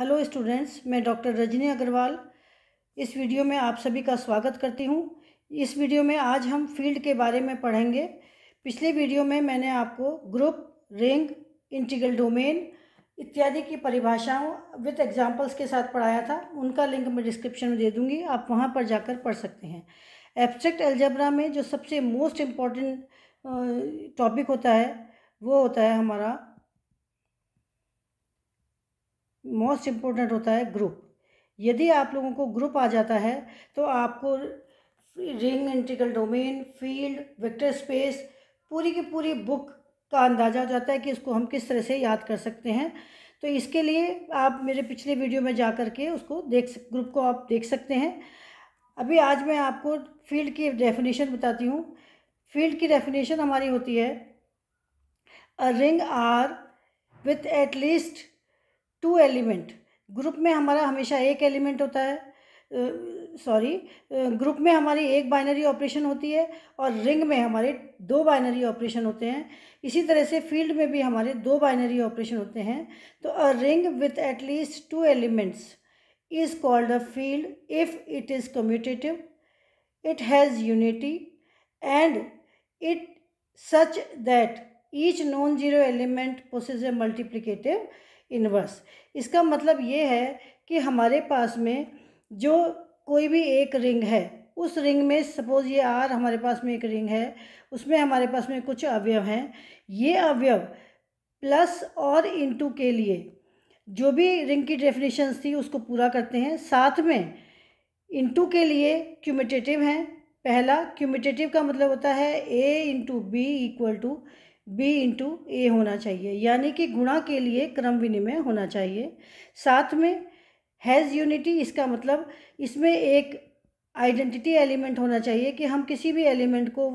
Hello students मैं doctor Rajni Agarwal इस video में आप सभी का स्वागत करती हूँ इस वीडियो में आज हम फील्ड के बारे में पढ़ेंगे पिछले वीडियो में मैंने आपको ग्रुप रिंग इंटीग्रल डोमेन इत्यादि की परिभाषाओं विद एग्जाम्पल्स के साथ पढ़ाया था उनका लिंक मैं डिस्क्रिप्शन में दे दूँगी आप वहाँ पर जाकर पढ़ सकते हैं एब्स्ट्रैक्ट एल्जबरा में जो सबसे मोस्ट इम्पॉर्टेंट टॉपिक होता है वो होता है हमारा मोस्ट इम्पोर्टेंट होता है ग्रुप यदि आप लोगों को ग्रुप आ जाता है तो आपको ring integral domain field vector space पूरी की पूरी बुक का अंदाज़ा हो जाता है कि इसको हम किस तरह से याद कर सकते हैं तो इसके लिए आप मेरे पिछले वीडियो में जा कर के उसको देख सक ग्रुप को आप देख सकते हैं अभी आज मैं आपको फील्ड की डेफिनेशन बताती हूँ फील्ड की डेफिनेशन हमारी होती है a ring R with at least two element group में हमारा हमेशा एक एलिमेंट होता है सॉरी ग्रुप में हमारी एक बाइनरी ऑपरेशन होती है और रिंग में हमारे दो बाइनरी ऑपरेशन होते हैं इसी तरह से फील्ड में भी हमारे दो बाइनरी ऑपरेशन होते हैं तो a ring with at least two elements is called a field if it is commutative it has unity and it such that each non zero element possess a multiplicative inverse इसका मतलब ये है कि हमारे पास में जो कोई भी एक रिंग है उस रिंग में सपोज़ ये आर हमारे पास में एक रिंग है उसमें हमारे पास में कुछ अवयव हैं ये अवयव प्लस और इनटू के लिए जो भी रिंग की डेफिनेशन थी उसको पूरा करते हैं साथ में इंटू के लिए क्यूमिटेटिव हैं पहला क्यूमिटेटिव का मतलब होता है A into B equal to B into A होना चाहिए यानी कि गुणा के लिए क्रम विनिमय होना चाहिए साथ में हैज़ यूनिटी इसका मतलब इसमें एक आइडेंटिटी एलिमेंट होना चाहिए कि हम किसी भी एलिमेंट को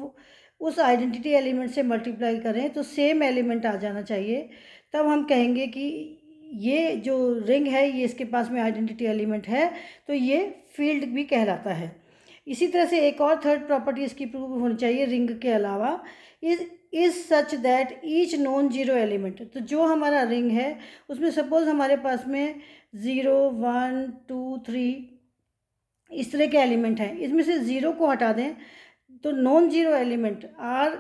उस आइडेंटिटी एलिमेंट से मल्टीप्लाई करें तो सेम एलिमेंट आ जाना चाहिए तब हम कहेंगे कि ये जो रिंग है ये इसके पास में आइडेंटिटी एलिमेंट है तो ये फील्ड भी कहलाता है इसी तरह से एक और थर्ड प्रॉपर्टी इसकी प्रूव होनी चाहिए रिंग के अलावा इस is such that each non zero element तो जो हमारा रिंग है उसमें सपोज़ हमारे पास में ज़ीरो वन टू थ्री इस तरह के एलिमेंट हैं इसमें से ज़ीरो को हटा दें तो non zero element R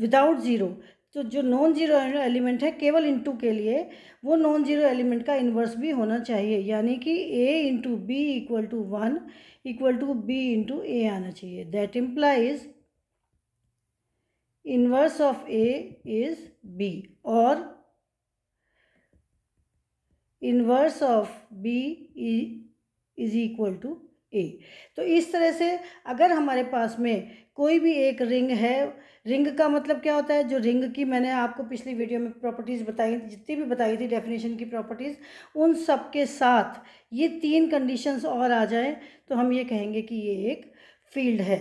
without zero तो जो नॉन ज़ीरो एलिमेंट है केवल इंटू के लिए वो नॉन ज़ीरो एलिमेंट का इन्वर्स भी होना चाहिए यानी कि A into B equal to one equal to B into A आना चाहिए that implies inverse of A is B और inverse of B is equal to A तो इस तरह से अगर हमारे पास में कोई भी एक रिंग है रिंग का मतलब क्या होता है जो रिंग की मैंने आपको पिछली वीडियो में प्रॉपर्टीज़ बताई जितनी भी बताई थी डेफिनेशन की प्रॉपर्टीज़ उन सब के साथ ये तीन कंडीशंस और आ जाए तो हम ये कहेंगे कि ये एक फील्ड है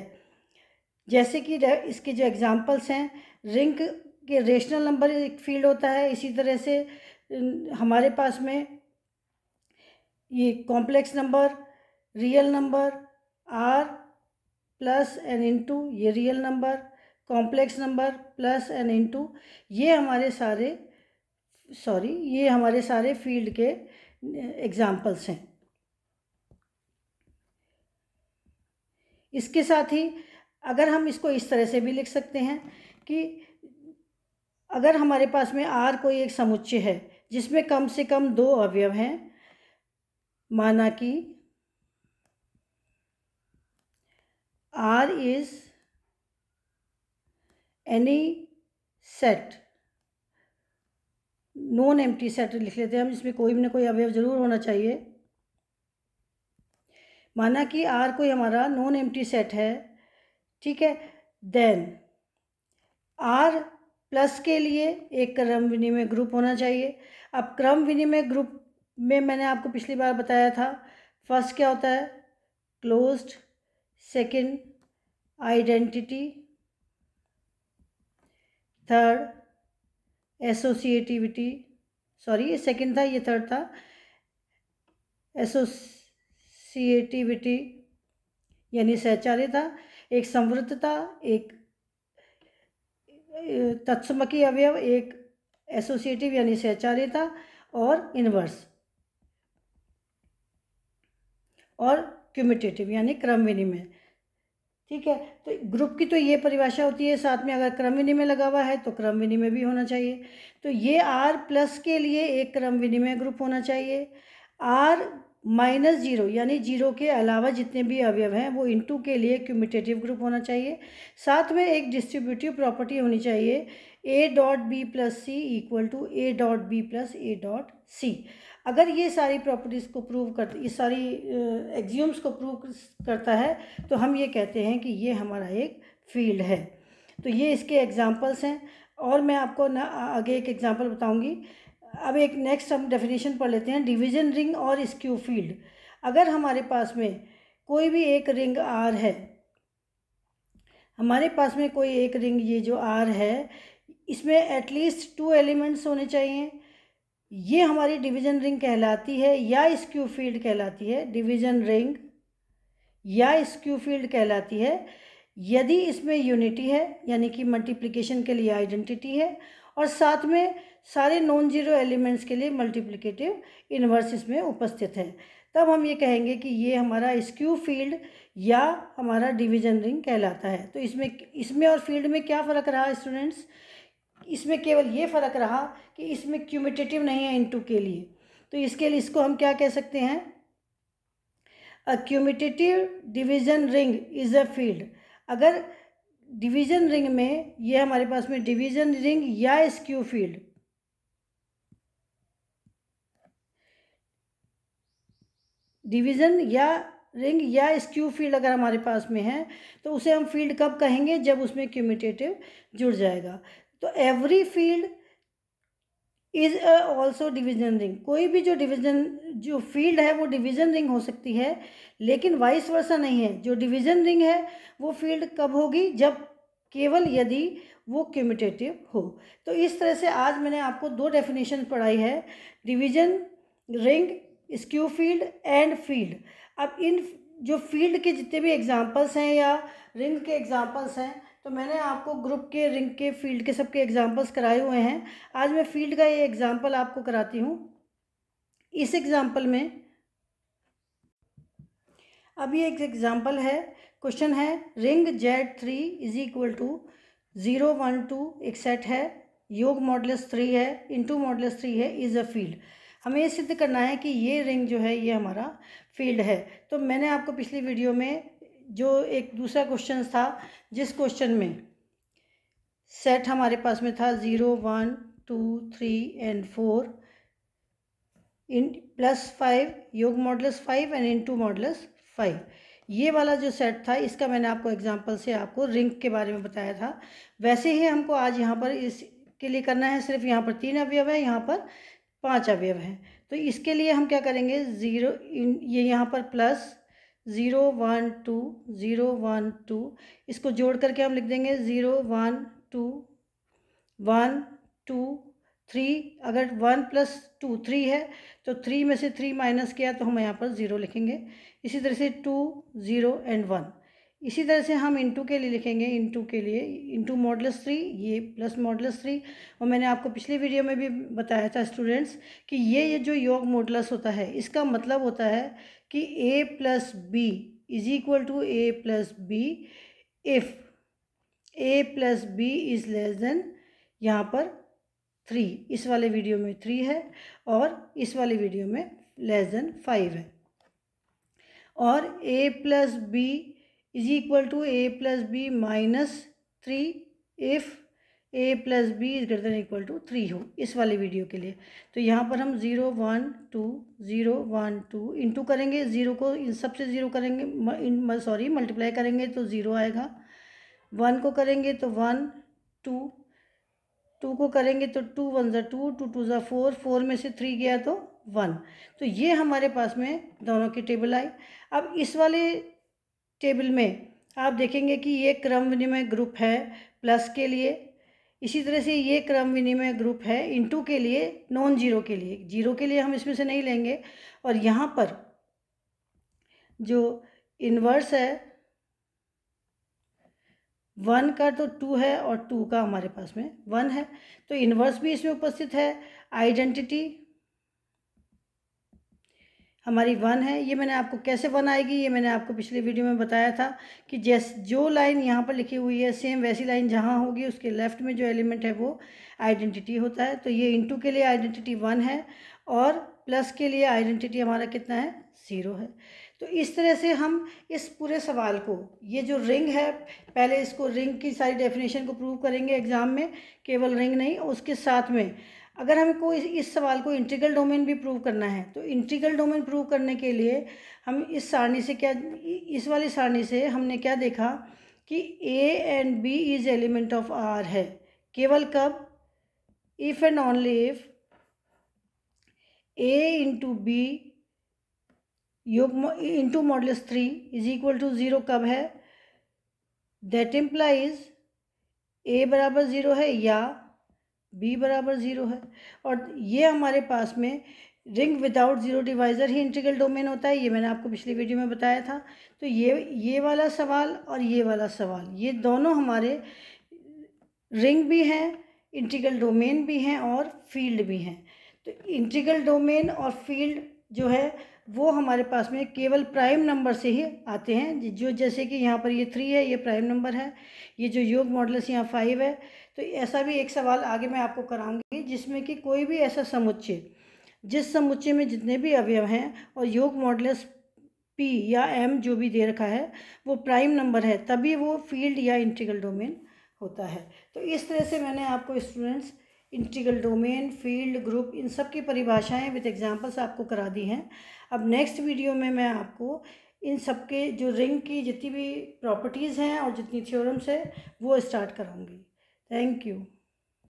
जैसे कि इसके जो एग्जांपल्स हैं रिंक के रेशनल नंबर एक फील्ड होता है इसी तरह से हमारे पास में ये complex number real number R plus N into ये real number complex number plus N into ये हमारे सारे सॉरी ये हमारे सारे फील्ड के एग्ज़ाम्पल्स हैं इसके साथ ही अगर हम इसको इस तरह से भी लिख सकते हैं कि अगर हमारे पास में आर कोई एक समुच्चय है जिसमें कम से कम दो अवयव हैं माना कि R is any set non empty set लिख लेते हैं हम इसमें कोई ना कोई अवयव ज़रूर होना चाहिए माना कि आर कोई हमारा नॉन एम्प्टी सेट है ठीक है देन आर प्लस के लिए एक क्रम विनिमय ग्रुप होना चाहिए अब क्रम विनिमय ग्रुप में मैंने आपको पिछली बार बताया था फर्स्ट क्या होता है closed second identity third associativity sorry ये सेकंड था ये थर्ड था एसोसिएटिविटी यानी सहचार्य था एक समृद्धता एक तत्समकी अवयव एक एसोसिएटिव यानी सहचारिता और इनवर्स और क्यूमिटेटिव यानी क्रम विनिमय ठीक है तो ग्रुप की तो ये परिभाषा होती है साथ में अगर क्रम विनिमय लगा हुआ है तो क्रम विनिमय भी होना चाहिए तो ये आर प्लस के लिए एक क्रम विनिमय ग्रुप होना चाहिए आर माइनस जीरो यानी जीरो के अलावा जितने भी अवयव हैं वो इंटू के लिए क्यूमिटेटिव ग्रुप होना चाहिए साथ में एक डिस्ट्रीब्यूटिव प्रॉपर्टी होनी चाहिए A dot B plus C equal to A dot B plus A dot C अगर ये सारी प्रॉपर्टीज़ को प्रूव कर ये सारी एग्ज्यूम्स को प्रूव करता है तो हम ये कहते हैं कि ये हमारा एक फील्ड है तो ये इसके एग्ज़ाम्पल्स हैं और मैं आपको ना आगे एक एग्ज़ाम्पल बताऊँगी अब एक नेक्स्ट हम डेफिनेशन पढ़ लेते हैं डिवीजन रिंग और स्क्यू फील्ड अगर हमारे पास में कोई भी एक रिंग आर है हमारे पास में कोई एक रिंग ये जो आर है इसमें एटलीस्ट टू एलिमेंट्स होने चाहिए ये हमारी डिवीजन रिंग कहलाती है या स्क्यू फील्ड कहलाती है डिवीजन रिंग या स्क्यू फील्ड कहलाती है यदि इसमें यूनिटी है यानी कि मल्टीप्लिकेशन के लिए आइडेंटिटी है और साथ में सारे नॉन जीरो एलिमेंट्स के लिए मल्टीप्लिकेटिव इन्वर्स इसमें उपस्थित है तब हम ये कहेंगे कि ये हमारा स्क्यू फील्ड या हमारा डिवीजन रिंग कहलाता है तो इसमें इसमें और फील्ड में क्या फ़र्क रहा स्टूडेंट्स इसमें केवल ये फ़र्क रहा कि इसमें क्यूमिटेटिव नहीं है इनटू के लिए तो इसके लिए इसको हम क्या कह सकते हैं a commutative division ring is a field अगर डिवीजन रिंग में ये हमारे पास में डिवीजन रिंग या स्क्यू फील्ड डिवीज़न या रिंग या स्क्यू फील्ड अगर हमारे पास में है तो उसे हम फील्ड कब कहेंगे जब उसमें क्यूमिटेटिव जुड़ जाएगा तो every field is also division ring कोई भी जो डिवीजन जो फील्ड है वो डिवीजन रिंग हो सकती है लेकिन वाइस वर्षा नहीं है जो डिवीजन रिंग है वो फील्ड कब होगी जब केवल यदि वो क्यूमिटेटिव हो तो इस तरह से आज मैंने आपको दो डेफिनेशन पढ़ाई है division ring skew field and field अब इन जो फील्ड के जितने भी एग्जांपल्स हैं या रिंग के एग्जांपल्स हैं तो मैंने आपको ग्रुप के रिंग के फील्ड के सबके एग्जांपल्स कराए हुए हैं आज मैं फील्ड का ये एग्जांपल आपको कराती हूँ इस एग्जांपल में अब ये एक एग्जांपल है क्वेश्चन है ring Z three is equal to zero one two एक सेट है योग मॉडल्स थ्री है इंटू मॉडल्स थ्री है इज़ अ फील्ड हमें ये सिद्ध करना है कि ये रिंग जो है ये हमारा फील्ड है तो मैंने आपको पिछली वीडियो में जो एक दूसरा क्वेश्चन था जिस क्वेश्चन में सेट हमारे पास में था zero one two three and four इन प्लस फाइव योग modulus five and into modulus five ये वाला जो सेट था इसका मैंने आपको एग्जांपल से आपको रिंग के बारे में बताया था वैसे ही हमको आज यहाँ पर इस के लिए करना है सिर्फ यहाँ पर तीन अवयव है यहाँ पर पांच अवयव हैं तो इसके लिए हम क्या करेंगे ज़ीरो ये यहाँ पर plus zero one two zero one two इसको जोड़ करके हम लिख देंगे zero one two one two three अगर वन प्लस टू थ्री है तो थ्री में से थ्री माइनस किया तो हम यहाँ पर ज़ीरो लिखेंगे इसी तरह से टू ज़ीरो एंड वन इसी तरह से हम इनटू के लिए लिखेंगे इनटू के लिए इनटू मॉडल्स थ्री ये प्लस मॉडल्स थ्री और मैंने आपको पिछले वीडियो में भी बताया था स्टूडेंट्स कि ये ये जो योग मॉडल्स होता है इसका मतलब होता है कि A plus B is equal to A plus B if A plus B is less than यहाँ पर थ्री इस वाले वीडियो में थ्री है और इस वाले वीडियो में लेस देन फाइव है और A plus B is equal to A plus B minus three if A plus B is greater equal to three हो इस वाले वीडियो के लिए तो यहाँ पर हम zero one two zero one two into करेंगे ज़ीरो को इन सबसे ज़ीरो करेंगे सॉरी मल्टीप्लाई करेंगे तो ज़ीरो आएगा वन को करेंगे तो वन टू टू को करेंगे तो टू वन ज़ा टू टू टू ज़ा फोर फोर में से थ्री गया तो वन तो ये हमारे पास में दोनों की टेबल आई अब इस वाले टेबल में आप देखेंगे कि ये क्रम विनिमय ग्रुप है प्लस के लिए इसी तरह से ये क्रम विनिमय ग्रुप है इनटू के लिए नॉन जीरो के लिए जीरो के लिए हम इसमें से नहीं लेंगे और यहाँ पर जो इन्वर्स है वन का तो टू है और टू का हमारे पास में वन है तो इन्वर्स भी इसमें उपस्थित है आइडेंटिटी हमारी वन है ये मैंने आपको कैसे वन आएगी ये मैंने आपको पिछले वीडियो में बताया था कि जैस जो लाइन यहाँ पर लिखी हुई है सेम वैसी लाइन जहाँ होगी उसके लेफ़्ट में जो एलिमेंट है वो आइडेंटिटी होता है तो ये इंटू के लिए आइडेंटिटी वन है और प्लस के लिए आइडेंटिटी हमारा कितना है ज़ीरो है तो इस तरह से हम इस पूरे सवाल को ये जो रिंग है पहले इसको रिंग की सारी डेफिनेशन को प्रूव करेंगे एग्ज़ाम में केवल रिंग नहीं उसके साथ में अगर हमें कोई इस सवाल को इंटीग्रल डोमेन भी प्रूव करना है तो इंटीग्रल डोमेन प्रूव करने के लिए हम इस सारणी से क्या इस वाली सारणी से हमने क्या देखा कि A and B is element of R है केवल कब if and only if A into B योग into modulus three is equal to zero कब है दैट इम्प्लाइज ए बराबर ज़ीरो है या बी बराबर ज़ीरो है और ये हमारे पास में रिंग विदाउट ज़ीरो डिवाइज़र ही इंटीग्रल डोमेन होता है ये मैंने आपको पिछली वीडियो में बताया था तो ये ये वाला सवाल और ये वाला सवाल ये दोनों हमारे रिंग भी हैं इंटीग्रल डोमेन भी हैं और फील्ड भी हैं तो इंटीग्रल डोमेन और फील्ड जो है वो हमारे पास में केवल प्राइम नंबर से ही आते हैं जो जैसे कि यहाँ पर ये थ्री है ये प्राइम नंबर है ये जो योग मॉडल्स यहाँ फाइव है तो ऐसा भी एक सवाल आगे मैं आपको कराऊंगी जिसमें कि कोई भी ऐसा समुच्चय जिस समुच्चय में जितने भी अवयव हैं और योग मॉडल्स पी या एम जो भी दे रखा है वो प्राइम नंबर है तभी वो फील्ड या इंटीग्रल डोमेन होता है तो इस तरह से मैंने आपको students integral domain field group इन सब की परिभाषाएं विद एग्जांपल्स आपको करा दी हैं अब नेक्स्ट वीडियो में मैं आपको इन सब के जो रिंग की जितनी भी प्रॉपर्टीज़ हैं और जितनी थ्योरम्स हैं वो स्टार्ट कराऊंगी Thank you.